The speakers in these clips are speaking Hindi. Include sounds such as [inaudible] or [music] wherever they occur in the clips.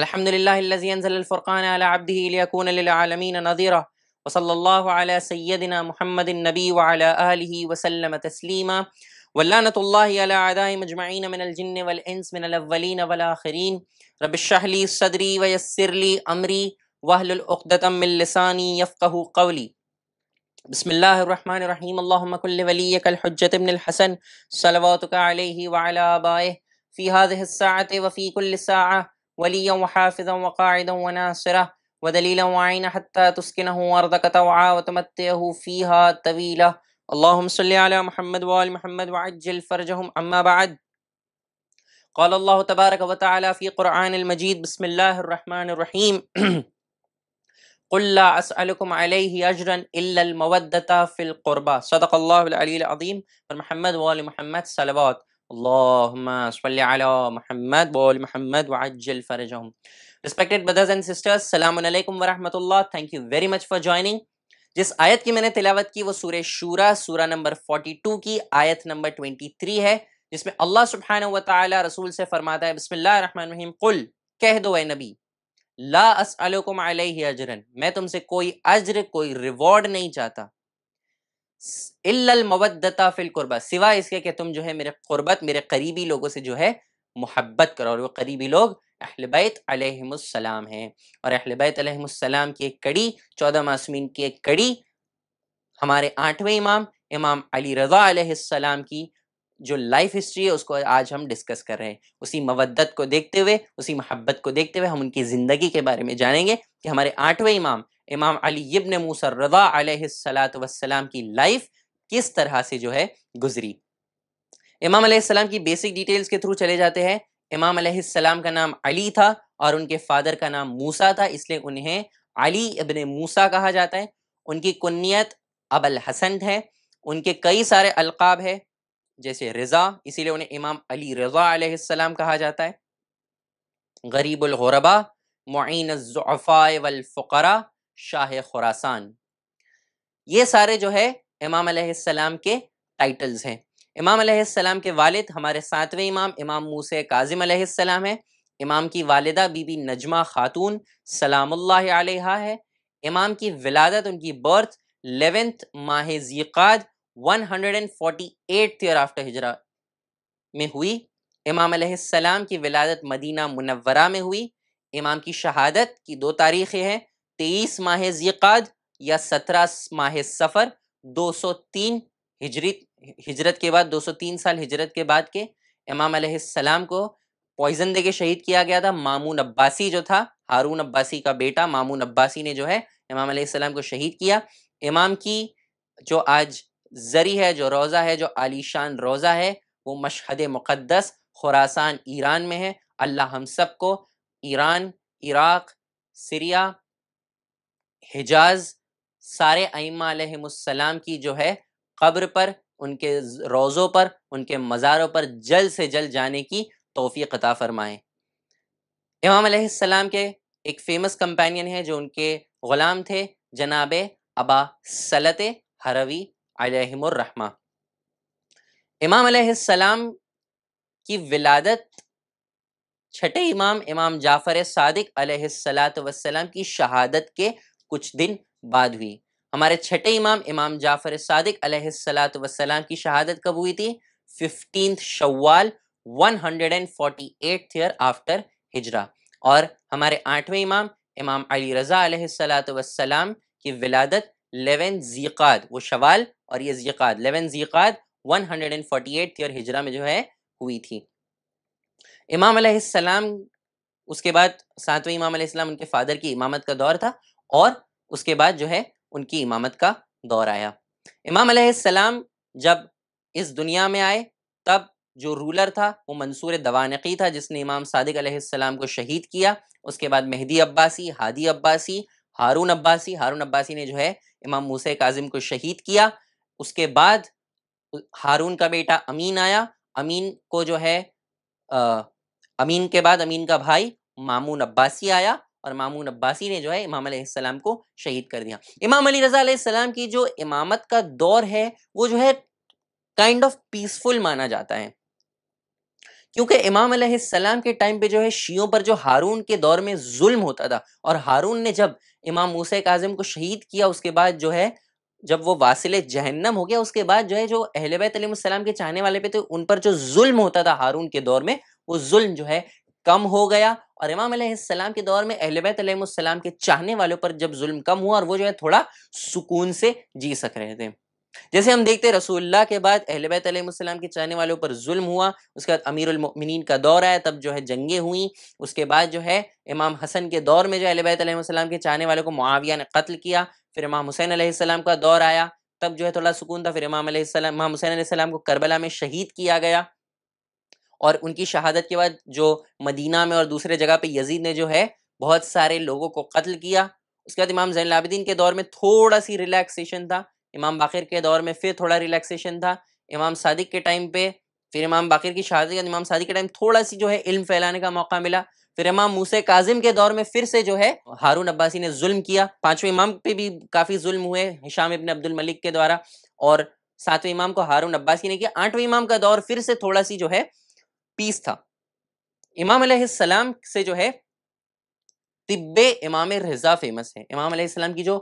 الحمد لله الذي أنزل الفرقان على عبده ليكون للعالمين نذيرا وصلى الله على سيدنا محمد النبي وعلى آله وسلم تسليما ولعنة الله على أعدائهم مجمعين من الجن والإنس من الأولين والآخرين رب اشرح لي صدري ويسر لي أمري وأهل الأقدة من لساني يفقه قولي بسم الله الرحمن الرحيم اللهم كل وليك الحجة ابن الحسن صلواتك عليه وعلى آبائه في هذه الساعة وفي كل ساعة وليا وحافظا وقاعدا وناصرا ودليلا وعينا حتى تسكنه أرضك طوعا وتمتعه فيها طويلا اللهم صل على محمد وآل محمد وعجل فرجهم أما بعد قال الله تبارك وتعالى في قرآن المجيد بسم الله الرحمن الرحيم [clears throat] قل لا أسألكم عليه أجرا إلا المودة في القربى صدق الله العلي العظيم محمد وآل محمد صلوات Allahumma salli ala Muhammad wa Muhammad Respected brothers and sisters, alaikum wa rahmatullah. Thank you very much for joining. जिस आयत की मैंने तिलावत की वो सूर्य शूरा सूरा नंबर 42 की आयत नंबर 23 है जिसमें अल्लाह सुबहान रसूल से फरमाता है बसमीम कुल कह दो ए नबी ला असलकुम अलैहि अजरन मैं तुमसे कोई अज्र कोई रिवॉर्ड नहीं चाहता इल्लल फिलकुरबा फिल सिवा इसके कि तुम जो है मेरे कुर्बत मेरे करीबी लोगों से जो है मोहब्बत करो और वो करीबी लोग अहलबैत अलैहिमुस्सलाम हैं और अहलबैत अलैहिमुस्सलाम की एक कड़ी चौदह मासमिन की एक कड़ी हमारे आठवें इमाम इमाम अली रज़ा अलैहिस्सलाम की जो लाइफ हिस्ट्री है उसको आज हम डिस्कस कर रहे हैं उसी मवदत को देखते हुए उसी मोहब्बत को देखते हुए हम उनकी ज़िंदगी के बारे में जानेंगे कि हमारे आठवें इमाम इमाम अली इब्न मूसर रवा सलाम की लाइफ किस तरह से जो है गुजरी इमाम सलाम की बेसिक डिटेल्स के थ्रू चले जाते हैं इमाम सलाम का नाम अली था और उनके फादर का नाम मूसा था इसलिए उन्हें अली इबन मूसा कहा जाता है उनकी कुन्नीत अबल हसन है उनके कई सारे अलकाब है जैसे रज़ा इसीलिए उन्हें इमाम अली रज़ा सलाम कहा जाता है गरीबुलगरबा मुआन वल वलफ़रा शाह खुरासान ये सारे जो है इमाम अलैहिस्सलाम के टाइटल्स हैं इमाम अलैहिस्सलाम के वालिद हमारे सातवें इमाम इमाम मूसे काजिम अलैहिस्सलाम है इमाम की वालिदा बीबी नजमा खातून सलामुल्लाह अलैहा है इमाम की विलादत उनकी बर्थ लेवेंथ माह जीकाद 148 ईयर आफ्टर हिजरा में हुई इमाम अलैहिस्सलाम की विलादत मदीना मुनव्वरा में हुई इमाम की शहादत की दो तारीखें हैं तेईस माह जिकाद या सत्रह माह सफ़र 203 हिजरत हिजरत के बाद 203 साल हिजरत के बाद के इमाम अलैहिस्सलाम को पॉइजन दे के शहीद किया गया था मामून अब्बासी जो था हारून अब्बासी का बेटा मामून अब्बासी ने जो है इमाम अलैहिस्सलाम को शहीद किया इमाम की जो आज जरी है जो रोज़ा है जो आलीशान रोज़ा है वो मशहद मुक़दस खुरासान ईरान में है अल्लाह हम सब को ईरान इराक़ सीरिया हिजाज सारे आईमासम की जो है कब्र पर उनके रोज़ों पर उनके मज़ारों पर जल्द से जल्द जाने की तोफ़ी कता फ़रमाएँ इमाम सलाम के एक फ़ेमस कंपेनियन है जो उनके ग़ुलाम थे जनाब अबा सलत हरवी अलहमरमा इमाम सलाम की विलादत छठे इमाम इमाम जाफ़र सदक सलात वसलाम की शहादत के कुछ दिन बाद हुई हमारे छठे इमाम इमाम जाफर सादिक अलैहिस्सलात वसलाम की शहादत कब हुई थी फिफ्टीन शव्वाल 148 ईयर आफ्टर हिजरा और हमारे आठवें इमाम इमाम अली रज़ा अलैहिस्सलात वसलाम की विलादत लेवन जीकाद वो शवाल और ये जीकाद लेवन जीकाद 148 ईयर हिजरा में जो है हुई थी इमाम अलैहिस्सलाम उसके बाद सातवें इमाम अलैहिस्सलाम उनके फादर की इमामत का दौर था और उसके बाद जो है उनकी इमामत का दौर आया इमाम सलाम जब इस दुनिया में आए तब जो रूलर था वो मंसूर दवानकी था जिसने इमाम सादिक सलाम को शहीद किया उसके बाद मेहदी अब्बासी हादी अब्बासी हारून अब्बासी हारून अब्बासी ने जो है इमाम मूसा काजिम को शहीद किया उसके बाद हारून का बेटा अमीन आया अमीन को जो है आ, अमीन के बाद अमीन का भाई मामून अब्बासी आया और मामून अब्बासी ने जो है इमाम अलैहिस्सलाम को शहीद कर दिया इमाम अली रजा अलैहिस्सलाम की जो इमामत का दौर है वो जो है काइंड ऑफ पीसफुल माना जाता है क्योंकि इमाम अलैहिस्सलाम के टाइम पे जो है शियों पर जो हारून के दौर में जुल्म होता था और हारून ने जब इमाम मूसा काजम को शहीद किया उसके बाद जो है जब वो वासिल जहन्नम हो गया उसके बाद जो है जो अहल बैतम के चाहने वाले पे थे तो उन पर जो जुल्म होता था हारून के दौर में वो जुल्म जो है कम हो गया और इमाम सलाम के दौर में अहलबैतम के चाहने वालों पर जब जुल्म कम हुआ और वो जो है थोड़ा सुकून से जी सक रहे थे जैसे हम देखते हैं रसूलुल्लाह के बाद अहलबैतम के चाहने वालों पर जुल्म हुआ उसके बाद अमीरमिन का दौर आया तब जो है जंगें हुई उसके बाद जो है इमाम हसन के दौर में जो अहलबैतम के चाहने वालों को मुआविया ने कत्ल किया फिर इमाम हुसैन सलाम का दौर आया तब जो है थोड़ा सुकून था फिर इमाम इमाम हुसैन को करबला में शहीद किया गया और उनकी शहादत के बाद जो मदीना में और दूसरे जगह पे यजीद ने जो है बहुत सारे लोगों को कत्ल किया उसके बाद इमाम जैन लाबिदीन के दौर में थोड़ा सी रिलैक्सेशन था इमाम बाखिर के दौर में फिर थोड़ा रिलैक्सेशन था इमाम सादिक के टाइम पे फिर इमाम बाख़िर की शहादत के इमाम सादिक के टाइम थोड़ा सी जो है इल्म फैलाने का मौका मिला फिर इमाम मूसे काजिम के दौर में फिर से जो है हारून अब्बासी ने जुल्म किया पांचवें इमाम पे भी काफ़ी जुल्म हुए हिशाम इबन अब्दुल मलिक के द्वारा और सातवें इमाम को हारून अब्बासी ने किया आठवें इमाम का दौर फिर से थोड़ा सी जो है पीस था इमाम सलाम से जो है तिब्ब इमाम रजा फेमस है इमाम सलाम की जो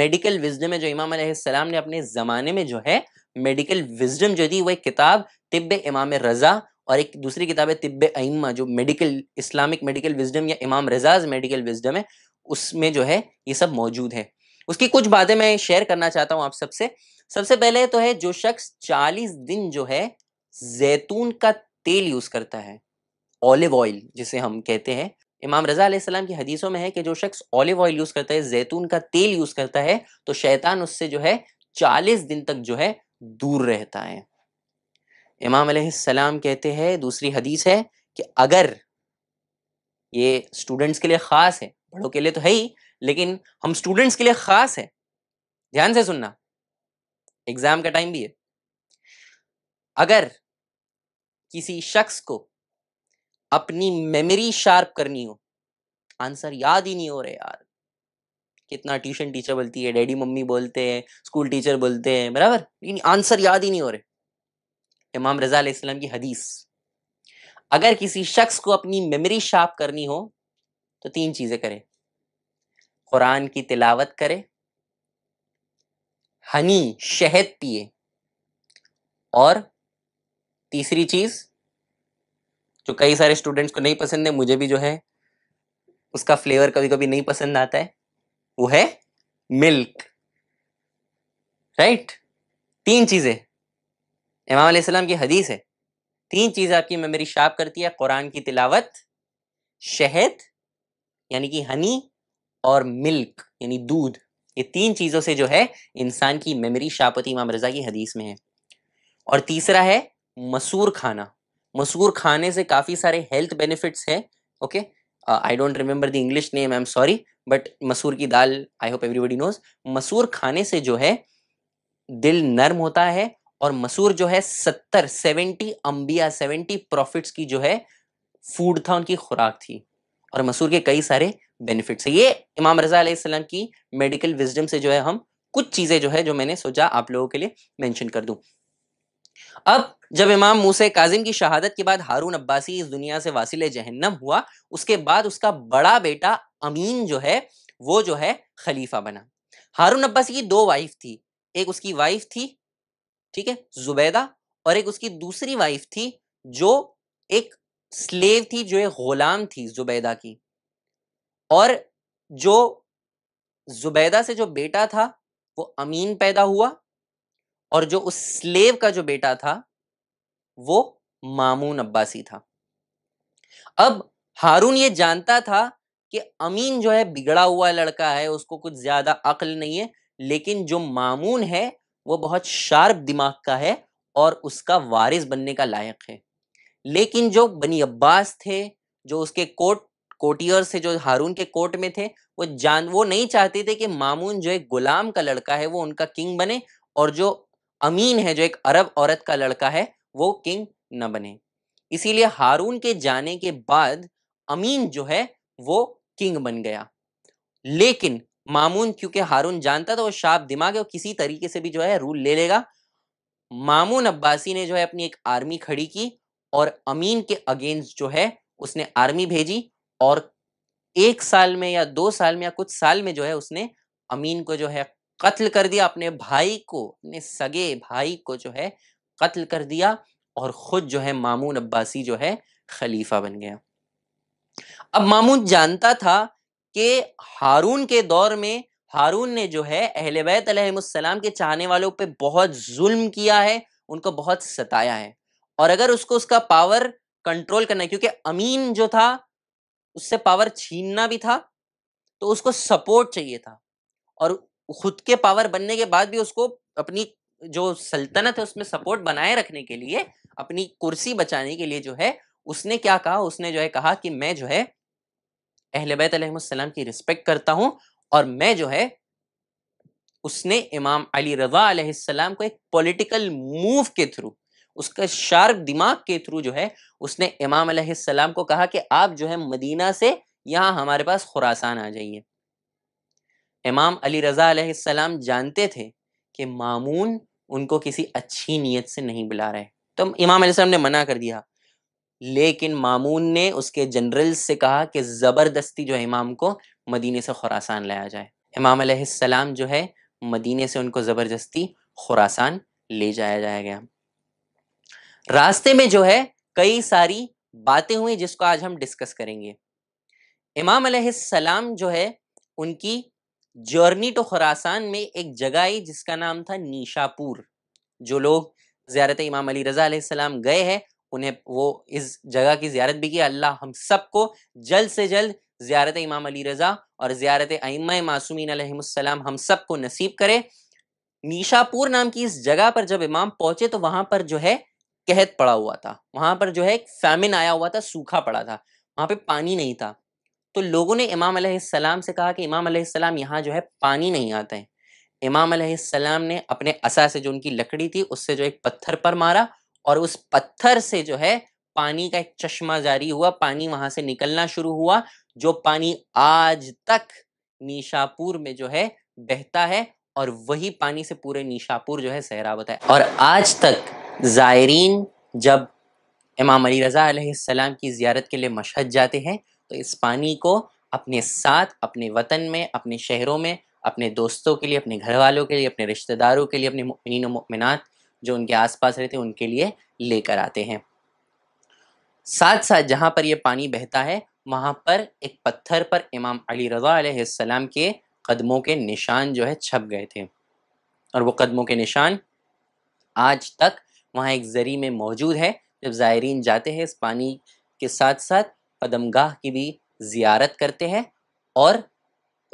मेडिकल विजडम है जो इमाम सलाम ने अपने ज़माने में जो है मेडिकल विजडम जो थी वो एक किताब तिब्ब इमाम रजा और एक दूसरी किताब है तिब्ब अम्मा जो मेडिकल इस्लामिक मेडिकल विजडम या इमाम रजाज मेडिकल विजडम है उसमें जो है ये सब मौजूद है उसकी कुछ बातें मैं शेयर करना चाहता हूँ आप सबसे सबसे पहले तो है जो शख्स चालीस दिन जो है जैतून का तेल यूज़ करता है ऑलिव ऑयल जिसे हम कहते हैं इमाम रज़ा सलाम की हदीसों में है कि जो शख्स ऑलिव ऑयल यूज़ करता है जैतून का तेल यूज़ करता है तो शैतान उससे जो है चालीस दिन तक जो है दूर रहता है इमाम सलाम कहते हैं दूसरी हदीस है कि अगर ये स्टूडेंट्स के लिए ख़ास है बड़ों के लिए तो है ही लेकिन हम स्टूडेंट्स के लिए ख़ास है ध्यान से सुनना एग्ज़ाम का टाइम भी है अगर किसी शख्स को अपनी मेमोरी शार्प करनी हो आंसर याद ही नहीं हो रहे यार कितना ट्यूशन टीचर बोलती है डैडी मम्मी बोलते हैं स्कूल टीचर बोलते हैं बराबर लेकिन आंसर याद ही नहीं हो रहे इमाम रजा इस्लाम की हदीस अगर किसी शख्स को अपनी मेमोरी शार्प करनी हो तो तीन चीज़ें करें कुरान की तिलावत करे हनी शहद पिए और तीसरी चीज़ जो कई सारे स्टूडेंट्स को नहीं पसंद है मुझे भी जो है उसका फ्लेवर कभी कभी नहीं पसंद आता है वो है मिल्क राइट तीन चीज़ें इमाम सलाम की हदीस है तीन चीज़ें आपकी मेमोरी शार्प करती है कुरान की तिलावत शहद यानी कि हनी और मिल्क यानी दूध ये तीन चीज़ों से जो है इंसान की मेमोरी शार्प होती इमाम रजा की हदीस में है और तीसरा है मसूर खाना मसूर खाने से काफ़ी सारे हेल्थ बेनिफिट्स हैं okay I don't remember the English name I am sorry but मसूर की दाल आई होप एवरीबडी नोज मसूर खाने से जो है दिल नर्म होता है और मसूर जो है सत्तर सेवेंटी अम्बिया सेवेंटी प्रॉफिट्स की जो है फूड था उनकी खुराक थी और मसूर के कई सारे बेनिफिट्स है ये इमाम रजा आसलम की मेडिकल विजडम से जो है हम कुछ चीज़ें जो है जो मैंने सोचा आप लोगों के लिए मेंशन कर दूं अब जब इमाम मूसे काजिम की शहादत के बाद हारून अब्बासी इस दुनिया से वासिल जहन्नम हुआ उसके बाद उसका बड़ा बेटा अमीन जो है वो जो है खलीफा बना हारून अब्बासी की दो वाइफ थी एक उसकी वाइफ थी ठीक है जुबैदा और एक उसकी दूसरी वाइफ थी जो एक स्लेव थी जो एक गुलाम थी जुबैदा की और जो जुबैदा से जो बेटा था वो अमीन पैदा हुआ और जो उस स्लेव का जो बेटा था वो मामून अब्बासी था अब हारून ये जानता था कि अमीन जो है बिगड़ा हुआ लड़का है उसको कुछ ज्यादा अकल नहीं है लेकिन जो मामून है वो बहुत शार्प दिमाग का है और उसका वारिस बनने का लायक है लेकिन जो बनी अब्बास थे जो उसके कोट कोटियर से जो हारून के कोर्ट में थे वो जान वो नहीं चाहते थे कि मामून जो एक गुलाम का लड़का है वो उनका किंग बने और जो अमीन है जो एक अरब औरत का लड़का है वो किंग न बने इसीलिए हारून के जाने के बाद अमीन जो है वो किंग बन गया लेकिन मामून क्योंकि हारून जानता था वो शाप दिमाग है वो किसी तरीके से भी जो है रूल ले लेगा मामून अब्बासी ने जो है अपनी एक आर्मी खड़ी की और अमीन के अगेंस्ट जो है उसने आर्मी भेजी और एक साल में या दो साल में या कुछ साल में जो है उसने अमीन को जो है कत्ल कर दिया अपने भाई को अपने सगे भाई को जो है कत्ल कर दिया और खुद जो है मामून अब्बासी जो है खलीफा बन गया अब मामून जानता था कि हारून के दौर में हारून ने जो है अहल बैतम के चाहने वालों पे बहुत जुल्म किया है उनको बहुत सताया है और अगर उसको उसका पावर कंट्रोल करना है क्योंकि अमीन जो था उससे पावर छीनना भी था तो उसको सपोर्ट चाहिए था और खुद के पावर बनने के बाद भी उसको अपनी जो सल्तनत है उसमें सपोर्ट बनाए रखने के लिए अपनी कुर्सी बचाने के लिए जो है उसने क्या कहा उसने जो है कहा कि मैं जो है अहल बैतम की रिस्पेक्ट करता हूं और मैं जो है उसने इमाम अली रजा अलैहिस्सलाम को एक पॉलिटिकल मूव के थ्रू उसका शार्प दिमाग के थ्रू जो है उसने इमाम अलैहिस्सलाम को कहा कि आप जो है मदीना से यहाँ हमारे पास खुरासान आ जाइए इमाम अली रज़ा जानते थे कि मामून उनको किसी अच्छी नीयत से नहीं बुला रहे तो इमाम अली ने मना कर दिया लेकिन मामून ने उसके जनरल से कहा कि ज़बरदस्ती जो है इमाम को मदीने से खुरासान लाया जाए इमाम जो है मदीने से उनको ज़बरदस्ती खुरासान ले जाया जाया गया रास्ते में जो है कई सारी बातें हुई जिसको आज हम डिस्कस करेंगे इमाम जो है उनकी जर्नी टू तो खुरासान में एक जगह आई जिसका नाम था नीशापुर जो लोग ज्यारत इमाम अली रजा सलाम गए हैं उन्हें वो इस जगह की ज्यारत भी की अल्लाह हम सबको जल्द से जल्द ज्यारत इमाम अली रजा और ज्यारत अम्मा मासूमिन सलाम हम सबको नसीब करे नीशापुर नाम की इस जगह पर जब इमाम पहुंचे तो वहां पर जो है कहत पड़ा हुआ था वहां पर जो है एक फैमिन आया हुआ था सूखा पड़ा था वहां पे पानी नहीं था तो लोगों ने इमाम सलाम से कहा कि इमाम सलाम यहाँ जो है पानी नहीं आता है इमाम सलाम ने अपने असा से जो उनकी लकड़ी थी उससे जो एक पत्थर पर मारा और उस पत्थर से जो है पानी का एक चश्मा जारी हुआ पानी वहां से निकलना शुरू हुआ जो पानी आज तक निशापुर में जो है बहता है और वही पानी से पूरे निशापुर जो है सहराबत है और आज तक जायरीन जब इमाम अली रज़ा सलाम की ज़ियारत के लिए मशहद जाते हैं तो इस पानी को अपने साथ अपने वतन में अपने शहरों में अपने दोस्तों के लिए अपने घर वालों के लिए अपने रिश्तेदारों के लिए अपने मुमिन मुमिनात जो उनके आसपास रहते हैं उनके लिए लेकर आते हैं साथ साथ जहाँ पर यह पानी बहता है वहाँ पर एक पत्थर पर इमाम अली रज़ा के कदमों के निशान जो है छप गए थे और वो कदमों के निशान आज तक वहाँ एक जरी में मौजूद है जब ज़ायरीन जाते हैं इस पानी के साथ साथ कदमगाह की भी ज़ियारत करते हैं और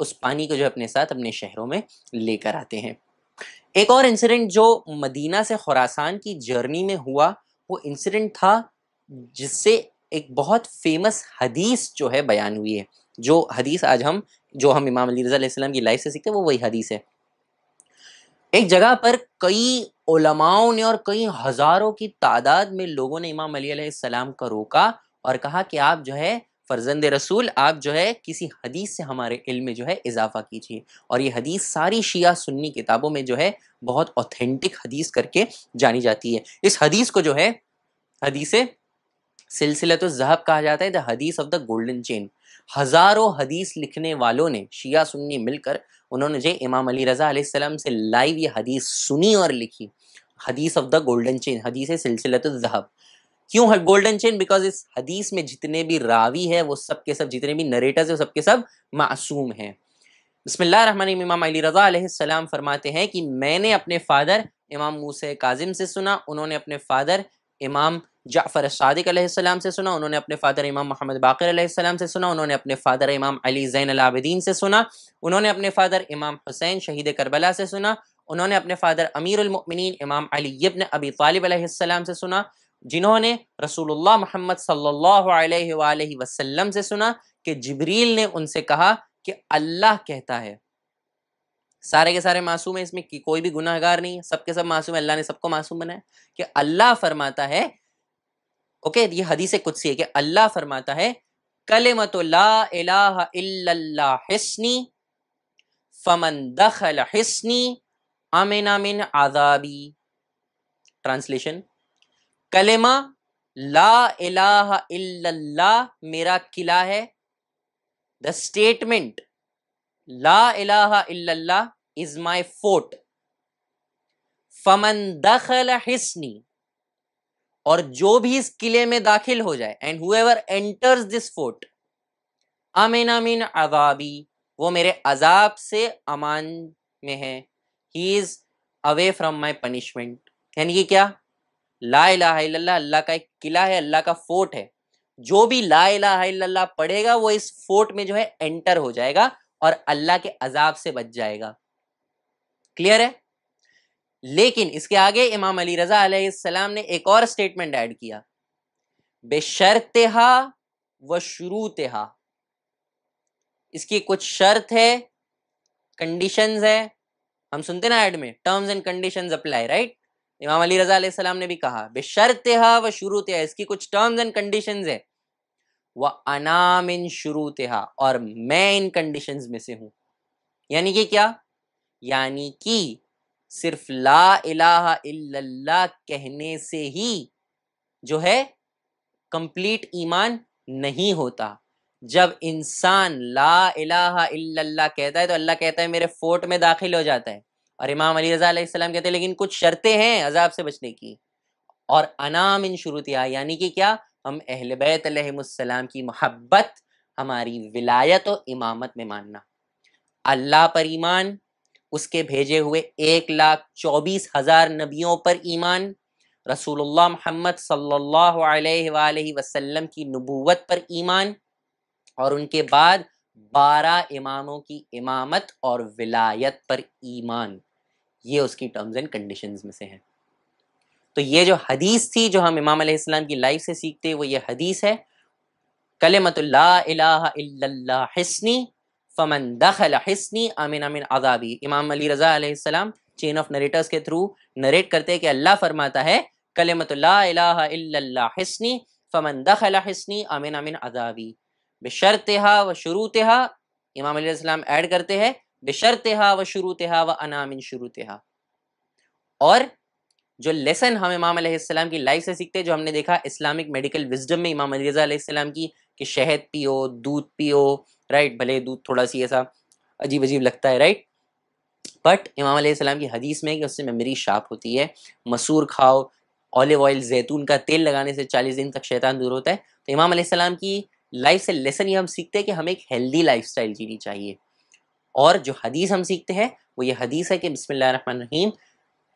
उस पानी को जो अपने साथ अपने शहरों में लेकर आते हैं एक और इंसिडेंट जो मदीना से खुरासान की जर्नी में हुआ वो इंसिडेंट था जिससे एक बहुत फेमस हदीस जो है बयान हुई है जो हदीस आज हम जो हम इमाम अली रज़ा की लाइफ से सीखते हैं वो वही हदीस है एक जगह पर कई उलमाओं ने और कई हज़ारों की तादाद में लोगों ने इमाम अली सलाम का रोका और कहा कि आप जो है फ़र्जंद रसूल आप जो है किसी हदीस से हमारे इल्म में जो है इजाफ़ा कीजिए और ये हदीस सारी शिया सुन्नी किताबों में जो है बहुत ऑथेंटिक हदीस करके जानी जाती है इस हदीस को जो है हदीस तो जहब कहा जाता है द हदीस ऑफ द गोल्डन चेन हज़ारों हदीस लिखने वालों ने शिया सुन्नी मिलकर उन्होंने जो इमाम अली रज़ा सलाम से लाइव ये हदीस सुनी और लिखी हदीस ऑफ द गोल्डन चेन हदीस तो जहब क्यों है गोल्डन चेन बिकॉज इस हदीस में जितने भी रावी है वो सब के सब जितने भी नरेटर्स है वो सब के सब मासूम हैं बसमिल्लामान इमाम अली रज़ा फरमाते हैं कि मैंने अपने फ़ादर इमाम मूस काजिम से सुना उन्होंने अपने फ़ादर इमाम जाफ़र सादिक से सुना उन्होंने अपने फ़ादर इमाम मोहम्मद बाकर से सुना उन्होंने अपने फ़ादर इमाम अली ज़ैन अलाबद्दीन से सुना उन्होंने अपने फ़ादर इमाम हुसैन शहीद करबला से सुना उन्होंने अपने फ़ादर अमीरमिन इमाम अली इब्न अबी तालिब से सुना जिन्होंने रसूलुल्लाह मोहम्मद सल्लल्लाहु अलैहि वसल्लम से सुना कि जबरील ने उनसे कहा कि अल्लाह कहता है सारे के सारे मासूम है इसमें कि कोई भी गुनाहगार नहीं है सबके सब मासूम है अल्लाह ने सबको मासूम बनाया कि अल्लाह फरमाता है ओके ये हदीस कुछ सी है कि अल्लाह फरमाता है कलेमत हिस्नी फमन दखल हिस्नी अमिन अमिन आजाबी ट्रांसलेशन कलेमा ला इलाहा इल्लल्लाह मेरा किला है द स्टेटमेंट ला इलाहा इल्लल्लाह इज माय फोर्ट फमन दखल हिस्नी और जो भी इस किले में दाखिल हो जाए and whoever enters this fort अमिन अमीन अजाबी वो मेरे अजाब से अमान में है he is away from my punishment यानी कि क्या ला अल्लाह का एक किला है अल्लाह का फोर्ट है जो भी ला पढ़ेगा वो इस फोर्ट में जो है एंटर हो जाएगा और अल्लाह के अजाब से बच जाएगा क्लियर है लेकिन इसके आगे इमाम अली रजा अलैहिस्सलाम ने एक और स्टेटमेंट ऐड किया बेशरतहा व शुरूतहा इसकी कुछ शर्त है कंडीशंस है हम सुनते ना ऐड में terms and conditions apply right Imam Ali रजा सलाम ने भी कहा बेशरत व शुरू इसकी कुछ टर्म्स एंड कंडीशन है वह अनाम इन शुरू और मैं इन कंडीशन में से हूं यानी कि क्या यानी कि सिर्फ ला इलाहा कहने से ही जो है कंप्लीट ईमान नहीं होता जब इंसान ला अला कहता है तो अल्लाह कहता है मेरे फोर्ट में दाखिल हो जाता है और इमाम अली रजा सलाम कहते हैं लेकिन कुछ शर्तें हैं अजाब से बचने की और अनाम इन शुरुतिया यानी कि क्या हम अहल बैतम की मोहब्बत हमारी विलायत और इमामत में मानना अल्लाह पर ईमान उसके भेजे हुए एक लाख चौबीस हज़ार नबियों पर ईमान रसूलुल्लाह मोहम्मद सल्लल्लाहु अलैहि वसल्लम की नबूवत पर ईमान और उनके बाद बारह इमामों की इमामत और विलायत पर ईमान ये उसकी टर्म्स एंड कंडीशन में से है तो ये जो हदीस थी जो हम इमाम अलैहिस्सलाम की लाइफ से सीखते वो ये हदीस है कलमतुल्ला फमन दखल हसनी इमाम अली रज़ा अलैहिस्सलाम चेन ऑफ नरेटर्स के थ्रू नरेट करते हैं कि अल्लाह फरमाता है कलमतुल्ला फमन दखल हसनी बशरतहा व शुरूतहा इमाम ऐड करते हैं बशर तहा व शुरू तहा व अनामिन शुरू तहा और जो लेसन हम इमाम अलैहिस्सलाम की लाइफ से सीखते हैं जो हमने देखा इस्लामिक मेडिकल विजडम में इमाम अली अलैहिस्सलाम की कि शहद पियो दूध पियो राइट भले दूध थोड़ा सी ऐसा अजीब अजीब लगता है राइट बट इमाम अलैहिस्सलाम की हदीस में कि उससे मेमोरी शार्प होती है मसूर खाओ ऑलिव ऑयल जैतून का तेल लगाने से चालीस दिन तक शैतान दूर होता है तो इमाम अलैहिस्सलाम की लाइफ से लेसन ये हम सीखते हैं कि हमें एक हेल्दी लाइफ जीनी चाहिए और जो हदीस हम सीखते हैं वो ये हदीस है कि बसमीम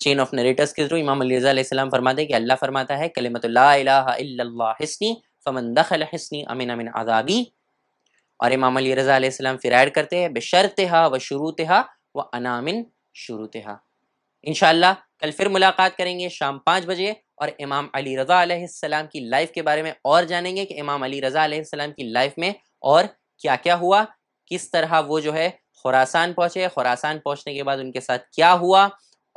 चेन ऑफ नरेटर्स के थ्रू इमाम अलीज़ाम फरमाते हैं कि अल्लाह फरमाता है कलमतल्लासनी फ़मन दखल हसनी अमिन अमिन आज़ाबी और इमाम अली रज़ा फिर ऐड करते हैं बशरत हा व शुरू तहा व अनामिन शुरू तहा इन कल फिर मुलाकात करेंगे शाम पाँच बजे और इमाम अली रज़ा की लाइफ के बारे में और जानेंगे कि इमाम अली रज़ा की लाइफ में और क्या क्या हुआ किस तरह वो जो है खुरासान पहुंचे खुरासान पहुंचने के बाद उनके साथ क्या हुआ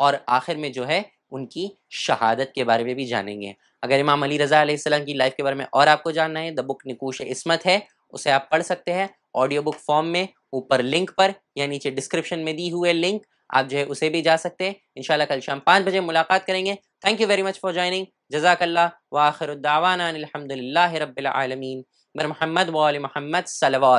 और आखिर में जो है उनकी शहादत के बारे में भी जानेंगे अगर इमाम अली रज़ा की लाइफ के बारे में और आपको जानना है द बुक निकूश इसमत है उसे आप पढ़ सकते हैं ऑडियो बुक फॉर्म में ऊपर लिंक पर या नीचे डिस्क्रिप्शन में दी हुए लिंक आप जो है उसे भी जा सकते हैं इनशाला कल शाम पाँच बजे मुलाकात करेंगे thank you very much for joining जजाकल्ला वाखिर रबालमीन बर महमद वाल महमद सलवा